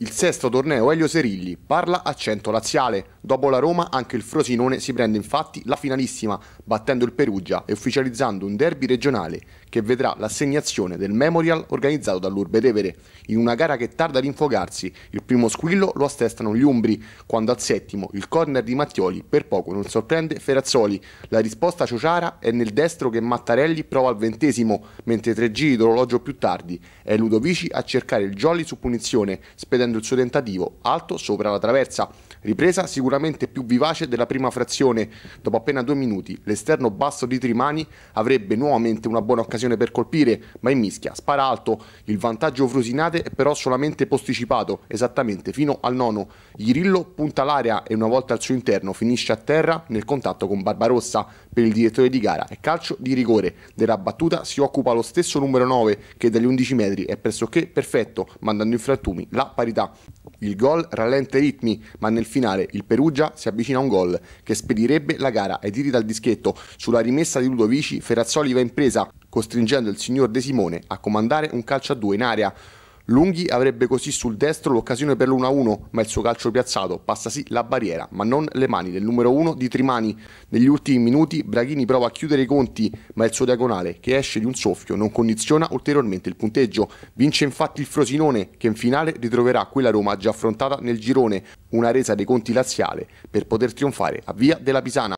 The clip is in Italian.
Il sesto torneo Elio Serilli parla a accento laziale. Dopo la Roma anche il Frosinone si prende infatti la finalissima, battendo il Perugia e ufficializzando un derby regionale che vedrà l'assegnazione del Memorial organizzato dall'Urbe Tevere. In una gara che tarda ad infocarsi, il primo squillo lo attestano gli Umbri, quando al settimo il corner di Mattioli per poco non sorprende Ferazzoli. La risposta a Ciociara è nel destro che Mattarelli prova al ventesimo, mentre tre giri d'orologio più tardi è Ludovici a cercare il jolly su punizione, spedendo mettendo il suo tentativo alto sopra la traversa. Ripresa sicuramente più vivace della prima frazione. Dopo appena due minuti l'esterno basso di Trimani avrebbe nuovamente una buona occasione per colpire, ma in mischia spara alto. Il vantaggio Frusinate è però solamente posticipato, esattamente fino al nono. Girillo punta l'area e una volta al suo interno finisce a terra nel contatto con Barbarossa. Per il direttore di gara è calcio di rigore. Della battuta si occupa lo stesso numero 9 che dagli 11 metri è pressoché perfetto, mandando in frattumi la parità qualità. Il gol rallenta i ritmi, ma nel finale il Perugia si avvicina a un gol che spedirebbe la gara ai tiri dal dischetto. Sulla rimessa di Ludovici, Ferrazzoli va in presa, costringendo il signor De Simone a comandare un calcio a due in area. Lunghi avrebbe così sul destro l'occasione per l'1-1, ma il suo calcio piazzato passa sì la barriera, ma non le mani del numero 1 di Trimani. Negli ultimi minuti Braghini prova a chiudere i conti, ma il suo diagonale, che esce di un soffio, non condiziona ulteriormente il punteggio. Vince infatti il Frosinone, che in finale ritroverà quella Roma già affrontata nel girone, una resa dei conti laziale per poter trionfare a Via della Pisana.